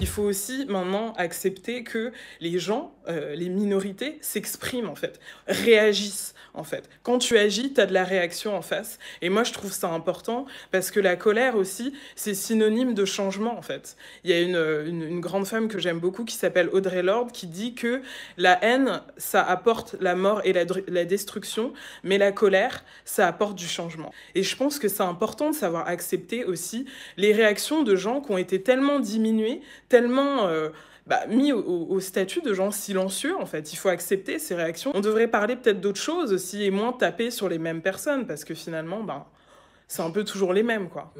Il faut aussi maintenant accepter que les gens, euh, les minorités, s'expriment en fait, réagissent en fait. Quand tu agis, tu as de la réaction en face. Et moi, je trouve ça important parce que la colère aussi, c'est synonyme de changement en fait. Il y a une, euh, grande femme que j'aime beaucoup qui s'appelle Audrey Lord qui dit que la haine, ça apporte la mort et la, la destruction, mais la colère, ça apporte du changement. Et je pense que c'est important de savoir accepter aussi les réactions de gens qui ont été tellement diminués, tellement euh, bah, mis au, statut de gens silencieux, en fait. Il faut accepter ces réactions. On devrait parler peut-être d'autres choses aussi et moins taper sur les mêmes personnes, parce que finalement, ben, c'est un peu toujours les mêmes, quoi.